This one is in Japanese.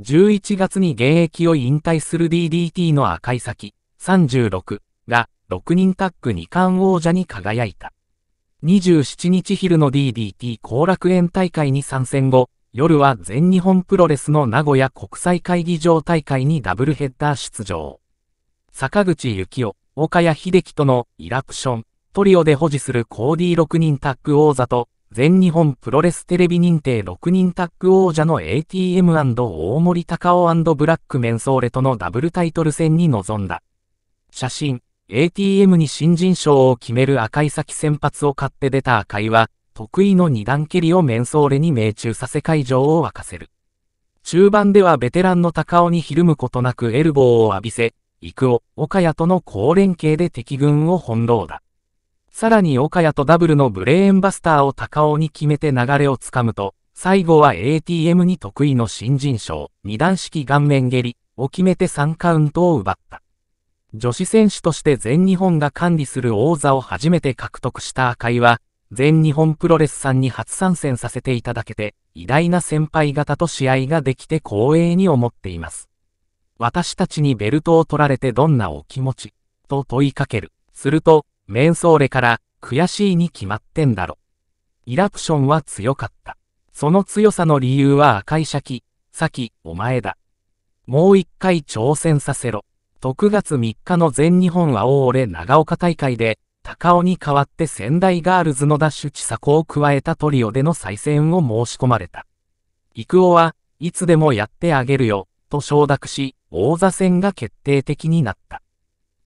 11月に現役を引退する DDT の赤い先36が6人タッグ2冠王者に輝いた。27日昼の DDT 後楽園大会に参戦後、夜は全日本プロレスの名古屋国際会議場大会にダブルヘッダー出場。坂口幸雄、岡谷秀樹とのイラプション、トリオで保持するコーディ6人タッグ王座と全日本プロレステレビ認定6人タッグ王者の ATM& 大森高尾ブラックメンソーレとのダブルタイトル戦に臨んだ。写真、ATM に新人賞を決める赤い先先発を買って出た赤いは、得意の二段蹴りをメンソーレに命中させ会場を沸かせる。中盤ではベテランの高尾にひるむことなくエルボーを浴びせ、くを岡谷との好連携で敵軍を翻弄だ。さらに岡谷とダブルのブレーンバスターを高尾に決めて流れをつかむと、最後は ATM に得意の新人賞、二段式顔面蹴りを決めて3カウントを奪った。女子選手として全日本が管理する王座を初めて獲得した赤井は、全日本プロレスさんに初参戦させていただけて、偉大な先輩方と試合ができて光栄に思っています。私たちにベルトを取られてどんなお気持ちと問いかける。すると、メンソーレから悔しいに決まってんだろ。イラプションは強かった。その強さの理由は赤いシャキ、サキ、お前だ。もう一回挑戦させろ。6月3日の全日本は俺、長岡大会で、高尾に代わって仙台ガールズのダッシュ千佐を加えたトリオでの再戦を申し込まれた。ク夫はいつでもやってあげるよ、と承諾し、王座戦が決定的になった。